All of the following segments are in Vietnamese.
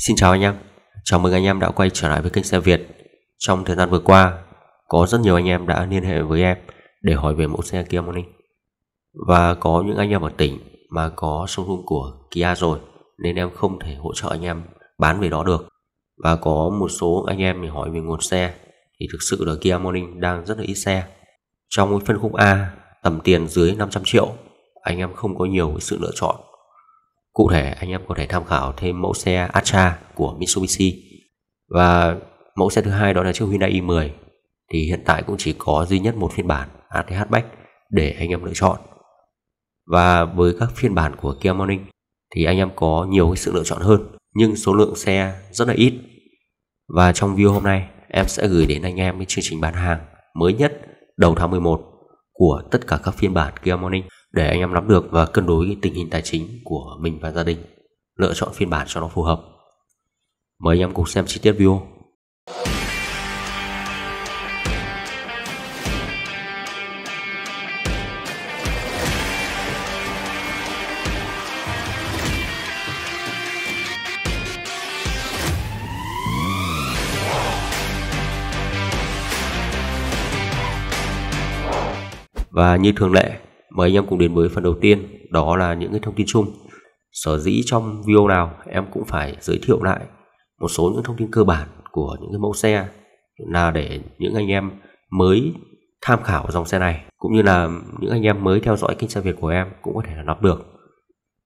Xin chào anh em, chào mừng anh em đã quay trở lại với kênh xe Việt Trong thời gian vừa qua, có rất nhiều anh em đã liên hệ với em để hỏi về mẫu xe Kia Morning Và có những anh em ở tỉnh mà có showroom của Kia rồi nên em không thể hỗ trợ anh em bán về đó được Và có một số anh em thì hỏi về nguồn xe thì thực sự là Kia Morning đang rất là ít xe Trong phân khúc A, tầm tiền dưới 500 triệu anh em không có nhiều sự lựa chọn Cụ thể anh em có thể tham khảo thêm mẫu xe Astra của Mitsubishi và mẫu xe thứ hai đó là chiếc Hyundai i10 thì hiện tại cũng chỉ có duy nhất một phiên bản ATH hatchback để anh em lựa chọn. Và với các phiên bản của Kia Morning thì anh em có nhiều cái sự lựa chọn hơn nhưng số lượng xe rất là ít. Và trong video hôm nay em sẽ gửi đến anh em cái chương trình bán hàng mới nhất đầu tháng 11 của tất cả các phiên bản Kia Morning để anh em nắm được và cân đối tình hình tài chính của mình và gia đình, lựa chọn phiên bản cho nó phù hợp. Mời anh em cùng xem chi tiết video. Và như thường lệ Mời anh em cùng đến với phần đầu tiên Đó là những cái thông tin chung Sở dĩ trong video nào em cũng phải giới thiệu lại Một số những thông tin cơ bản của những cái mẫu xe Là để những anh em mới tham khảo dòng xe này Cũng như là những anh em mới theo dõi kênh xe Việt của em cũng có thể là nắm được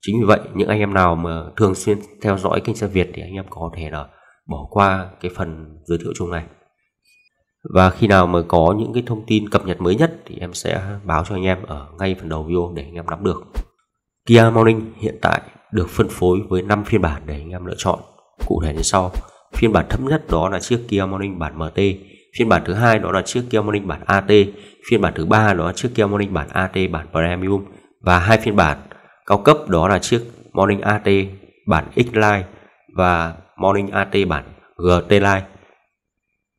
Chính vì vậy những anh em nào mà thường xuyên theo dõi kênh xe Việt Thì anh em có thể là bỏ qua cái phần giới thiệu chung này và khi nào mà có những cái thông tin cập nhật mới nhất thì em sẽ báo cho anh em ở ngay phần đầu video để anh em nắm được Kia Morning hiện tại được phân phối với 5 phiên bản để anh em lựa chọn cụ thể như sau phiên bản thấp nhất đó là chiếc Kia Morning bản MT phiên bản thứ hai đó là chiếc Kia Morning bản AT phiên bản thứ ba đó là chiếc Kia Morning bản AT bản Premium và hai phiên bản cao cấp đó là chiếc Morning AT bản X Line và Morning AT bản GT Line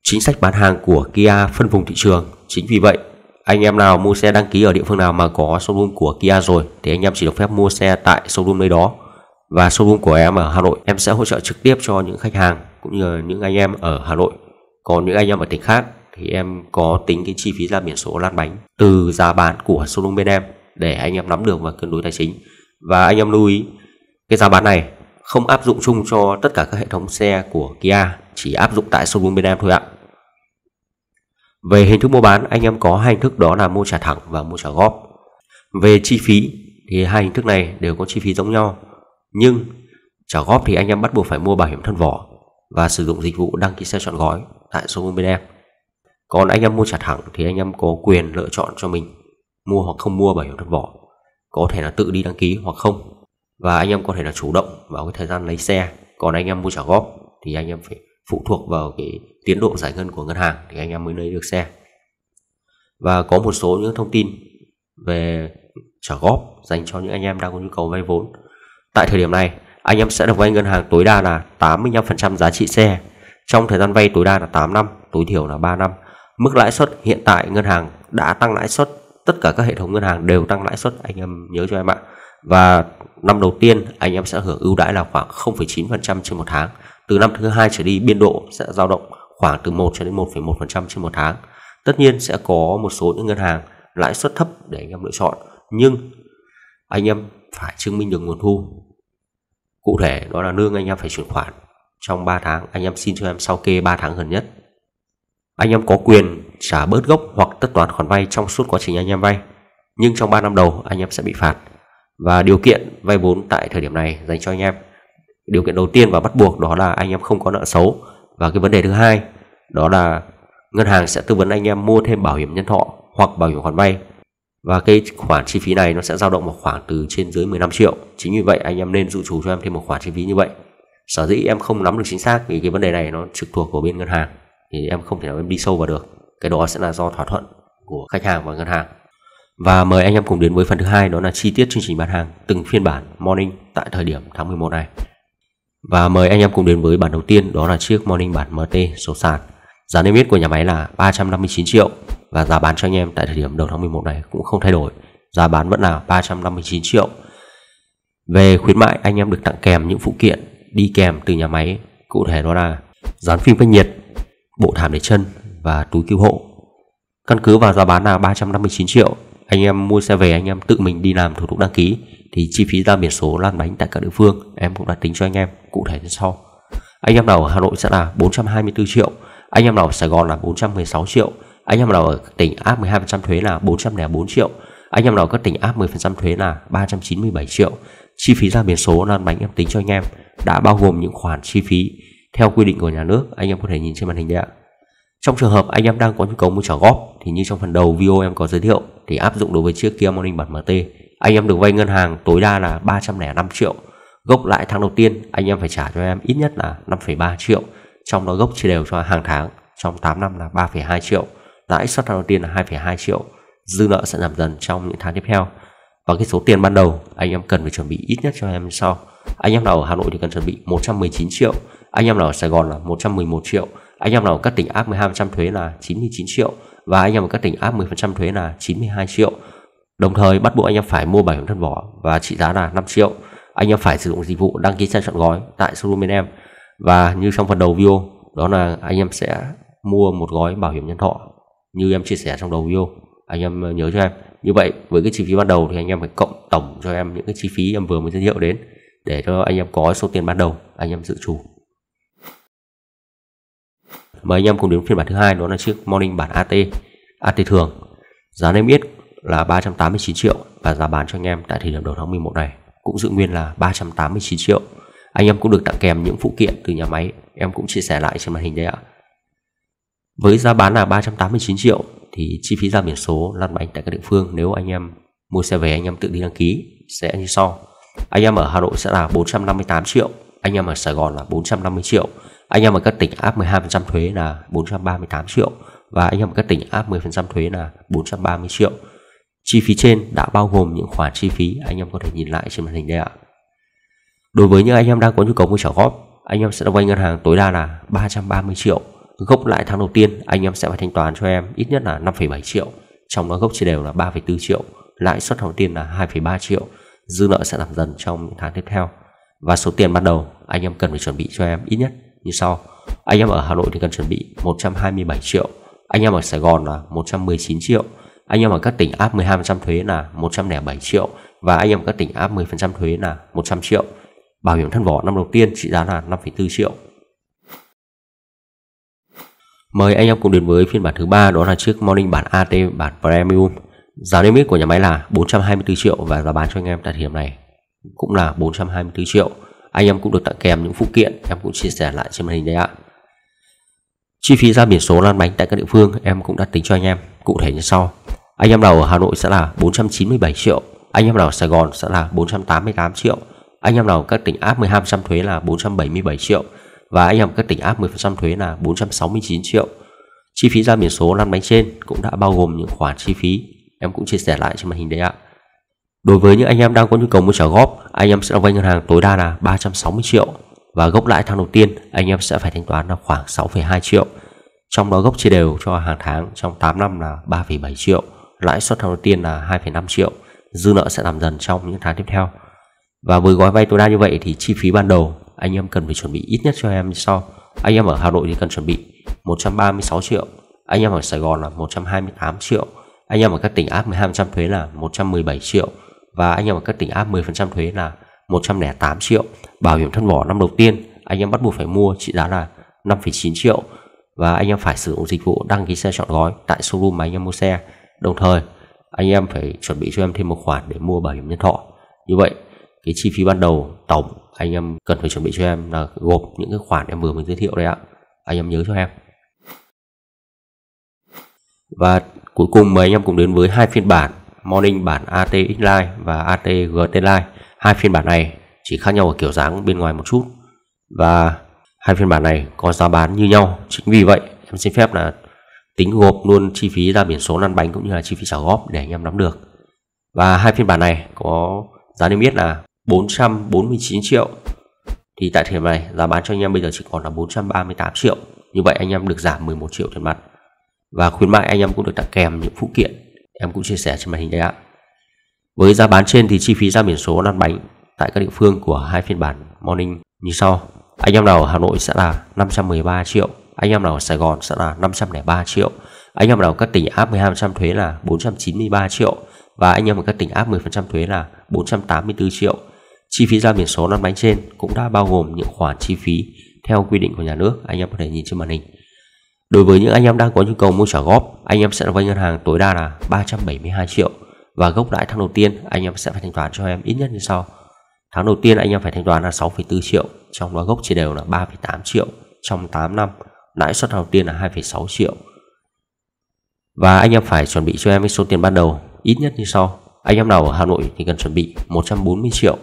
chính sách bán hàng của Kia phân vùng thị trường. Chính vì vậy, anh em nào mua xe đăng ký ở địa phương nào mà có showroom của Kia rồi thì anh em chỉ được phép mua xe tại showroom nơi đó. Và showroom của em ở Hà Nội, em sẽ hỗ trợ trực tiếp cho những khách hàng cũng như những anh em ở Hà Nội. Còn những anh em ở tỉnh khác thì em có tính cái chi phí ra biển số lăn bánh từ giá bán của showroom bên em để anh em nắm được và cân đối tài chính. Và anh em lưu ý, cái giá bán này không áp dụng chung cho tất cả các hệ thống xe của Kia, chỉ áp dụng tại showroom bên em thôi ạ. Về hình thức mua bán, anh em có hai hình thức đó là mua trả thẳng và mua trả góp. Về chi phí thì hai hình thức này đều có chi phí giống nhau. Nhưng trả góp thì anh em bắt buộc phải mua bảo hiểm thân vỏ và sử dụng dịch vụ đăng ký xe chọn gói tại showroom bên em. Còn anh em mua trả thẳng thì anh em có quyền lựa chọn cho mình mua hoặc không mua bảo hiểm thân vỏ. Có thể là tự đi đăng ký hoặc không. Và anh em có thể là chủ động vào cái thời gian lấy xe. Còn anh em mua trả góp thì anh em phải phụ thuộc vào cái tiến độ giải ngân của ngân hàng thì anh em mới lấy được xe và có một số những thông tin về trả góp dành cho những anh em đang có nhu cầu vay vốn tại thời điểm này anh em sẽ được vay ngân hàng tối đa là 85% giá trị xe trong thời gian vay tối đa là 8 năm tối thiểu là 3 năm mức lãi suất hiện tại ngân hàng đã tăng lãi suất tất cả các hệ thống ngân hàng đều tăng lãi suất anh em nhớ cho em ạ và năm đầu tiên anh em sẽ hưởng ưu đãi là khoảng 0,9% trên một tháng từ năm thứ hai trở đi biên độ sẽ dao động khoảng từ 1 cho đến 1,1% trên một tháng. Tất nhiên sẽ có một số những ngân hàng lãi suất thấp để anh em lựa chọn, nhưng anh em phải chứng minh được nguồn thu. Cụ thể đó là lương anh em phải chuyển khoản trong 3 tháng, anh em xin cho em sau kê 3 tháng gần nhất. Anh em có quyền trả bớt gốc hoặc tất toán khoản vay trong suốt quá trình anh em vay, nhưng trong 3 năm đầu anh em sẽ bị phạt. Và điều kiện vay vốn tại thời điểm này dành cho anh em điều kiện đầu tiên và bắt buộc đó là anh em không có nợ xấu và cái vấn đề thứ hai đó là ngân hàng sẽ tư vấn anh em mua thêm bảo hiểm nhân thọ hoặc bảo hiểm khoản vay và cái khoản chi phí này nó sẽ dao động một khoảng từ trên dưới 15 triệu chính vì vậy anh em nên dự trù cho em thêm một khoản chi phí như vậy sở dĩ em không nắm được chính xác vì cái vấn đề này nó trực thuộc của bên ngân hàng thì em không thể nào em đi sâu vào được cái đó sẽ là do thỏa thuận của khách hàng và ngân hàng và mời anh em cùng đến với phần thứ hai đó là chi tiết chương trình bán hàng từng phiên bản morning tại thời điểm tháng 11 này và mời anh em cùng đến với bản đầu tiên đó là chiếc Morning bản MT số sàn. Giá niêm yết của nhà máy là 359 triệu và giá bán cho anh em tại thời điểm đầu tháng 11 này cũng không thay đổi. Giá bán vẫn là 359 triệu. Về khuyến mại anh em được tặng kèm những phụ kiện đi kèm từ nhà máy, cụ thể đó là dán phim cách nhiệt, bộ thảm để chân và túi cứu hộ. Căn cứ vào giá bán là 359 triệu, anh em mua xe về anh em tự mình đi làm thủ tục đăng ký thì chi phí ra biển số lan bánh tại các địa phương em cũng đã tính cho anh em cụ thể như sau. Anh em nào ở Hà Nội sẽ là 424 triệu, anh em nào ở Sài Gòn là 416 triệu, anh em nào ở tỉnh áp 12% thuế là 404 triệu, anh em nào ở các tỉnh áp 10% thuế là 397 triệu. Chi phí ra biển số lan bánh em tính cho anh em đã bao gồm những khoản chi phí theo quy định của nhà nước anh em có thể nhìn trên màn hình đấy ạ. Trong trường hợp anh em đang có nhu cầu mua trả góp thì như trong phần đầu video em có giới thiệu thì áp dụng đối với chiếc Kia Morning bản MT anh em được vay ngân hàng tối đa là 305 triệu gốc lãi tháng đầu tiên anh em phải trả cho em ít nhất là 5,3 triệu trong đó gốc chia đều cho hàng tháng trong 8 năm là 3,2 triệu lãi suất tháng đầu tiên là 2,2 triệu dư nợ sẽ giảm dần trong những tháng tiếp theo và cái số tiền ban đầu anh em cần phải chuẩn bị ít nhất cho em sau anh em nào ở Hà Nội thì cần chuẩn bị 119 triệu anh em nào ở Sài Gòn là 111 triệu anh em nào ở các tỉnh áp 12% thuế là 99 triệu và anh em ở các tỉnh áp 10% thuế là 92 triệu Đồng thời bắt buộc anh em phải mua bảo hiểm thân vỏ và trị giá là 5 triệu. Anh em phải sử dụng dịch vụ đăng ký xe chọn gói tại showroom bên em. Và như trong phần đầu video, đó là anh em sẽ mua một gói bảo hiểm nhân thọ như em chia sẻ trong đầu video. Anh em nhớ cho em. Như vậy với cái chi phí ban đầu thì anh em phải cộng tổng cho em những cái chi phí em vừa mới giới thiệu đến để cho anh em có số tiền ban đầu anh em dự trù. Mời anh em cùng đến phiên bản thứ hai đó là chiếc Morning bản AT, AT thường. Giá em biết là 389 triệu và giá bán cho anh em tại thời điểm đầu tháng 11 này cũng giữ nguyên là 389 triệu. Anh em cũng được tặng kèm những phụ kiện từ nhà máy, em cũng chia sẻ lại trên màn hình đấy ạ. Với giá bán là 389 triệu thì chi phí ra biển số lăn bánh tại các địa phương nếu anh em mua xe về anh em tự đi đăng ký sẽ như sau. Anh em ở Hà Nội sẽ là 458 triệu, anh em ở Sài Gòn là 450 triệu, anh em ở các tỉnh áp 12% thuế là 438 triệu và anh em ở các tỉnh áp 10% thuế là 430 triệu. Chi phí trên đã bao gồm những khoản chi phí anh em có thể nhìn lại trên màn hình đây ạ. Đối với những anh em đang có nhu cầu mua trả góp, anh em sẽ được vay ngân hàng tối đa là 330 triệu. Gốc lãi tháng đầu tiên anh em sẽ phải thanh toán cho em ít nhất là 5,7 triệu, trong đó gốc chia đều là 3,4 triệu, lãi suất tháng đầu tiên là 2,3 triệu, dư nợ sẽ giảm dần trong những tháng tiếp theo. Và số tiền ban đầu anh em cần phải chuẩn bị cho em ít nhất như sau. Anh em ở Hà Nội thì cần chuẩn bị 127 triệu, anh em ở Sài Gòn là 119 triệu anh em ở các tỉnh áp 12% thuế là 107 triệu và anh em ở các tỉnh áp 10% thuế là 100 triệu. Bảo hiểm thân vỏ năm đầu tiên trị giá là 5,4 triệu. Mời anh em cùng đến với phiên bản thứ ba đó là chiếc Morning bản AT bản Premium. Giá niêm yết của nhà máy là 424 triệu và giá bán cho anh em tại thời điểm này cũng là 424 triệu. Anh em cũng được tặng kèm những phụ kiện em cũng chia sẻ lại trên màn hình đấy ạ. Chi phí ra biển số lăn bánh tại các địa phương em cũng đã tính cho anh em cụ thể như sau. Anh em nào ở Hà Nội sẽ là 497 triệu Anh em nào ở Sài Gòn sẽ là 488 triệu Anh em nào các tỉnh áp 12% thuế là 477 triệu Và anh em các tỉnh áp 10% thuế là 469 triệu Chi phí ra biển số lăn bánh trên cũng đã bao gồm những khoản chi phí Em cũng chia sẻ lại trên màn hình đấy ạ Đối với những anh em đang có nhu cầu mua trả góp Anh em sẽ vay ngân hàng tối đa là 360 triệu Và gốc lãi tháng đầu tiên anh em sẽ phải thanh toán là khoảng 6,2 triệu Trong đó gốc chia đều cho hàng tháng trong 8 năm là 3,7 triệu lãi suất tháng đầu tiên là 2,5 triệu, dư nợ sẽ giảm dần trong những tháng tiếp theo. Và với gói vay tối đa như vậy thì chi phí ban đầu anh em cần phải chuẩn bị ít nhất cho em như sau. Anh em ở Hà Nội thì cần chuẩn bị 136 triệu, anh em ở Sài Gòn là 128 triệu, anh em ở các tỉnh áp 12% thuế là 117 triệu và anh em ở các tỉnh áp 10% thuế là 108 triệu. Bảo hiểm thân vỏ năm đầu tiên anh em bắt buộc phải mua trị giá là 5,9 triệu và anh em phải sử dụng dịch vụ đăng ký xe chọn gói tại showroom mà anh em mua xe Đồng thời, anh em phải chuẩn bị cho em thêm một khoản để mua bảo hiểm nhân thọ. Như vậy, cái chi phí ban đầu tổng anh em cần phải chuẩn bị cho em là gộp những cái khoản em vừa mới giới thiệu đấy ạ. Anh em nhớ cho em. Và cuối cùng mời anh em cùng đến với hai phiên bản Morning bản ATX Line và ATGT Line. Hai phiên bản này chỉ khác nhau ở kiểu dáng bên ngoài một chút và hai phiên bản này có giá bán như nhau. Chính vì vậy, em xin phép là tính gộp luôn chi phí ra biển số lăn bánh cũng như là chi phí trả góp để anh em nắm được và hai phiên bản này có giá niêm yết là 449 triệu thì tại thời điểm này giá bán cho anh em bây giờ chỉ còn là 438 triệu như vậy anh em được giảm 11 triệu tiền mặt và khuyến mại anh em cũng được tặng kèm những phụ kiện em cũng chia sẻ trên màn hình đây ạ với giá bán trên thì chi phí ra biển số lăn bánh tại các địa phương của hai phiên bản morning như sau anh em nào ở Hà Nội sẽ là 513 triệu anh em nào ở Sài Gòn sẽ là 503 triệu anh em nào ở các tỉnh áp 12% thuế là 493 triệu và anh em ở các tỉnh áp 10% thuế là 484 triệu chi phí ra biển số năm bánh trên cũng đã bao gồm những khoản chi phí theo quy định của nhà nước anh em có thể nhìn trên màn hình đối với những anh em đang có nhu cầu mua trả góp anh em sẽ vay ngân hàng tối đa là 372 triệu và gốc lãi tháng đầu tiên anh em sẽ phải thanh toán cho em ít nhất như sau tháng đầu tiên anh em phải thanh toán là 6,4 triệu trong đó gốc chia đều là 3,8 triệu trong 8 năm lãi suất đầu tiên là 2,6 triệu và anh em phải chuẩn bị cho em cái số tiền ban đầu ít nhất như sau anh em nào ở Hà Nội thì cần chuẩn bị 140 triệu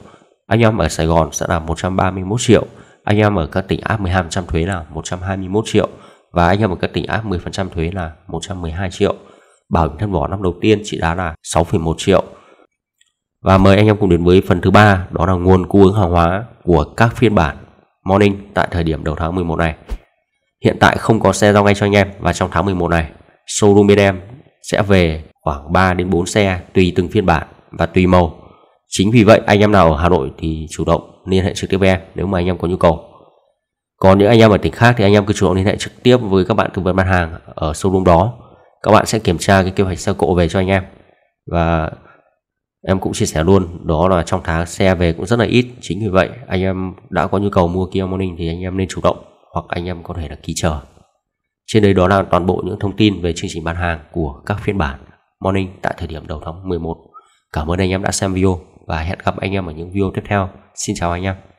anh em ở Sài Gòn sẽ là 131 triệu anh em ở các tỉnh áp 12% thuế là 121 triệu và anh em ở các tỉnh áp 10% thuế là 112 triệu bảo hiểm thân vỏ năm đầu tiên trị giá là 6,1 triệu và mời anh em cùng đến với phần thứ ba đó là nguồn cung ứng hàng hóa của các phiên bản morning tại thời điểm đầu tháng 11 này Hiện tại không có xe giao ngay cho anh em và trong tháng 11 này, showroom bên em sẽ về khoảng 3 đến 4 xe tùy từng phiên bản và tùy màu. Chính vì vậy anh em nào ở Hà Nội thì chủ động liên hệ trực tiếp với em nếu mà anh em có nhu cầu. Còn những anh em ở tỉnh khác thì anh em cứ chủ động liên hệ trực tiếp với các bạn tư vấn bán hàng ở showroom đó. Các bạn sẽ kiểm tra cái kế hoạch xe cộ về cho anh em. Và em cũng chia sẻ luôn đó là trong tháng xe về cũng rất là ít chính vì vậy anh em đã có nhu cầu mua Kia Morning thì anh em nên chủ động hoặc anh em có thể là ký chờ. Trên đây đó là toàn bộ những thông tin về chương trình bán hàng của các phiên bản Morning tại thời điểm đầu tháng 11. Cảm ơn anh em đã xem video và hẹn gặp anh em ở những video tiếp theo. Xin chào anh em.